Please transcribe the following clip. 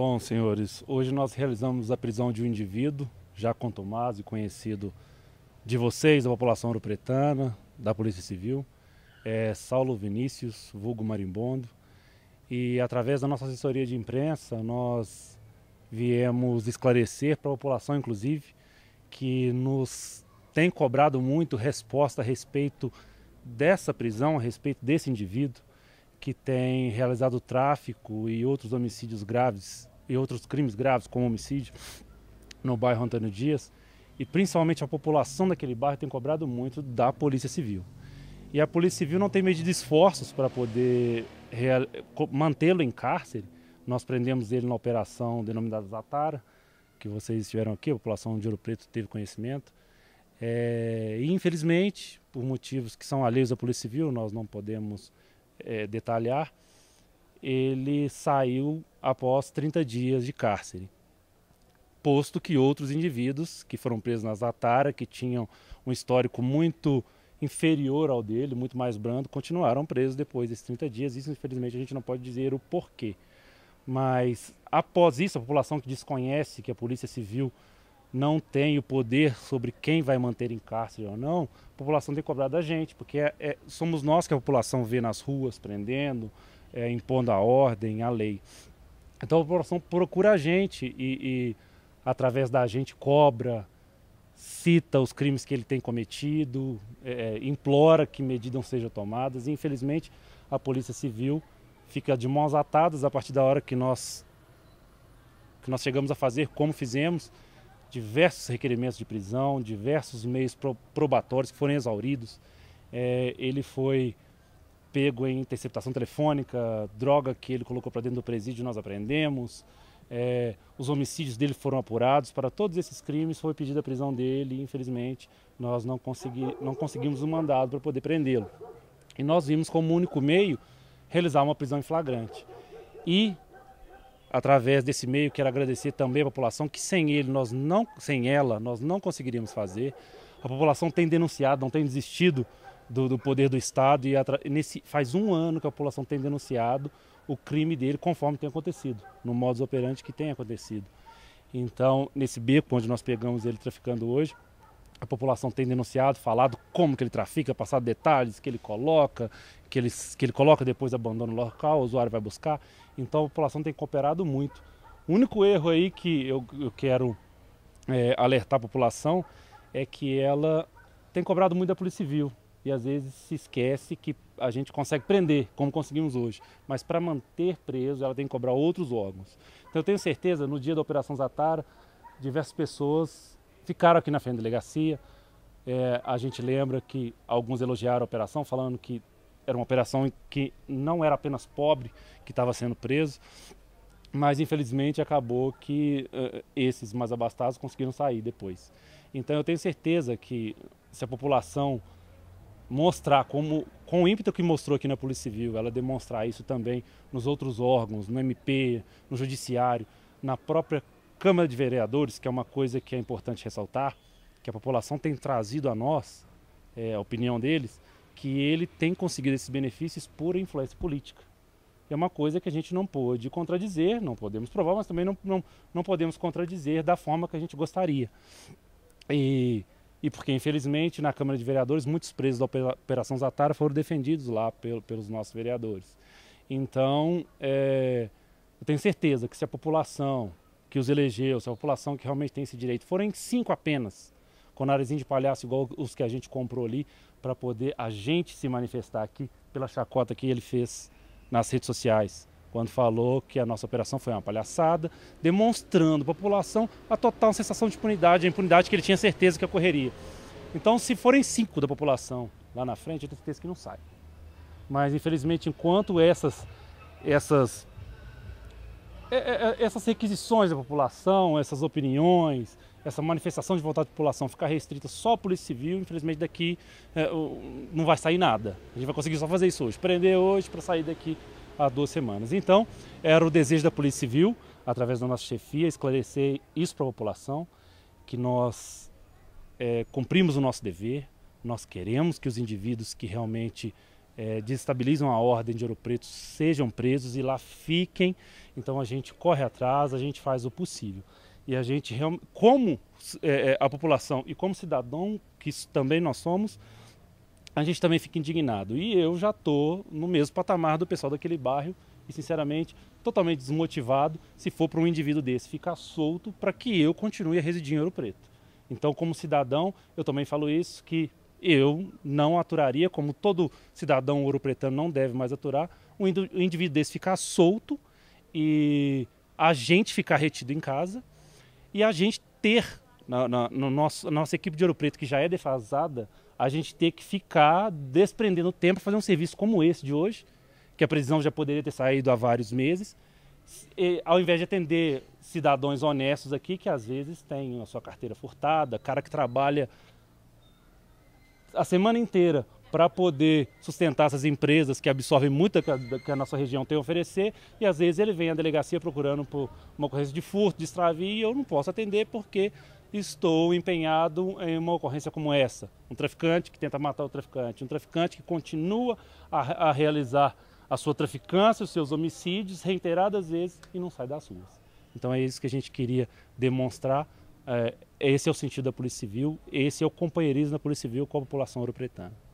Bom, senhores, hoje nós realizamos a prisão de um indivíduo já contumaz e conhecido de vocês, da população ouro-pretana, da Polícia Civil, é Saulo Vinícius, vulgo Marimbondo. E através da nossa assessoria de imprensa, nós viemos esclarecer para a população, inclusive, que nos tem cobrado muito resposta a respeito dessa prisão, a respeito desse indivíduo que tem realizado tráfico e outros homicídios graves e outros crimes graves, como homicídio, no bairro Antônio Dias. E principalmente a população daquele bairro tem cobrado muito da Polícia Civil. E a Polícia Civil não tem medido esforços para poder mantê-lo em cárcere. Nós prendemos ele na operação denominada Zatara, que vocês estiveram aqui, a população de Ouro Preto teve conhecimento. É, e infelizmente, por motivos que são alheios à Polícia Civil, nós não podemos é, detalhar, ele saiu após 30 dias de cárcere, posto que outros indivíduos que foram presos na Zatara, que tinham um histórico muito inferior ao dele, muito mais brando, continuaram presos depois desses 30 dias. Isso, infelizmente, a gente não pode dizer o porquê. Mas após isso, a população que desconhece que a Polícia Civil não tem o poder sobre quem vai manter em cárcere ou não, a população tem cobrado da gente, porque é, é, somos nós que a população vê nas ruas, prendendo, é, impondo a ordem, a lei. Então a população procura a gente e, e, através da gente, cobra, cita os crimes que ele tem cometido, é, é, implora que medidas sejam tomadas. E, infelizmente, a Polícia Civil fica de mãos atadas a partir da hora que nós, que nós chegamos a fazer como fizemos diversos requerimentos de prisão, diversos meios probatórios que foram exauridos. É, ele foi pego em interceptação telefônica, droga que ele colocou para dentro do presídio nós apreendemos. É, os homicídios dele foram apurados. Para todos esses crimes foi pedida a prisão dele e, infelizmente, nós não, consegui, não conseguimos um mandado para poder prendê-lo. E nós vimos como único meio realizar uma prisão em flagrante. E através desse meio quero agradecer também à população que sem ele nós não sem ela nós não conseguiríamos fazer a população tem denunciado não tem desistido do, do poder do estado e nesse faz um ano que a população tem denunciado o crime dele conforme tem acontecido no modus operandi que tem acontecido então nesse beco onde nós pegamos ele traficando hoje a população tem denunciado, falado como que ele trafica, passado detalhes que ele coloca, que ele, que ele coloca depois abandona o local, o usuário vai buscar. Então a população tem cooperado muito. O único erro aí que eu, eu quero é, alertar a população é que ela tem cobrado muito da Polícia Civil e às vezes se esquece que a gente consegue prender, como conseguimos hoje. Mas para manter preso, ela tem que cobrar outros órgãos. Então eu tenho certeza, no dia da Operação Zatara, diversas pessoas ficaram aqui na frente da delegacia. É, a gente lembra que alguns elogiaram a operação, falando que era uma operação que não era apenas pobre que estava sendo preso, mas infelizmente acabou que uh, esses mais abastados conseguiram sair depois. Então eu tenho certeza que se a população mostrar como com o ímpeto que mostrou aqui na Polícia Civil, ela demonstrar isso também nos outros órgãos, no MP, no judiciário, na própria Câmara de Vereadores, que é uma coisa que é importante ressaltar, que a população tem trazido a nós, é, a opinião deles, que ele tem conseguido esses benefícios por influência política. É uma coisa que a gente não pode contradizer, não podemos provar, mas também não, não, não podemos contradizer da forma que a gente gostaria. E, e porque, infelizmente, na Câmara de Vereadores, muitos presos da Operação Zatara foram defendidos lá pelo, pelos nossos vereadores. Então, é, eu tenho certeza que se a população que os elegeu, se a população que realmente tem esse direito, forem cinco apenas, com narizinho de palhaço igual os que a gente comprou ali, para poder a gente se manifestar aqui pela chacota que ele fez nas redes sociais, quando falou que a nossa operação foi uma palhaçada, demonstrando a população a total sensação de impunidade, a impunidade que ele tinha certeza que ocorreria. Então, se forem cinco da população lá na frente, eu tenho certeza que não sai. Mas, infelizmente, enquanto essas, essas é, é, é, essas requisições da população, essas opiniões, essa manifestação de vontade da população ficar restrita só à Polícia Civil, infelizmente daqui é, não vai sair nada. A gente vai conseguir só fazer isso hoje, prender hoje para sair daqui a duas semanas. Então, era o desejo da Polícia Civil, através da nossa chefia, esclarecer isso para a população, que nós é, cumprimos o nosso dever, nós queremos que os indivíduos que realmente é, desestabilizam a ordem de Ouro Preto sejam presos e lá fiquem. Então a gente corre atrás, a gente faz o possível. E a gente, como é, é, a população e como cidadão, que também nós somos, a gente também fica indignado. E eu já estou no mesmo patamar do pessoal daquele bairro e, sinceramente, totalmente desmotivado se for para um indivíduo desse ficar solto para que eu continue a residir em Ouro Preto. Então, como cidadão, eu também falo isso, que eu não aturaria, como todo cidadão ouro-pretano não deve mais aturar, o indivíduo desse ficar solto e a gente ficar retido em casa e a gente ter, na, na no nosso, nossa equipe de Ouro Preto, que já é defasada, a gente ter que ficar desprendendo tempo para fazer um serviço como esse de hoje, que a prisão já poderia ter saído há vários meses, e, ao invés de atender cidadãos honestos aqui que às vezes têm a sua carteira furtada, cara que trabalha a semana inteira para poder sustentar essas empresas que absorvem muita que a nossa região tem a oferecer e às vezes ele vem à delegacia procurando por uma ocorrência de furto, de extravio e eu não posso atender porque estou empenhado em uma ocorrência como essa. Um traficante que tenta matar o traficante, um traficante que continua a, a realizar a sua traficância, os seus homicídios reiteradas vezes e não sai das ruas. Então é isso que a gente queria demonstrar é, esse é o sentido da Polícia Civil, esse é o companheirismo da Polícia Civil com a população ouro-pretana.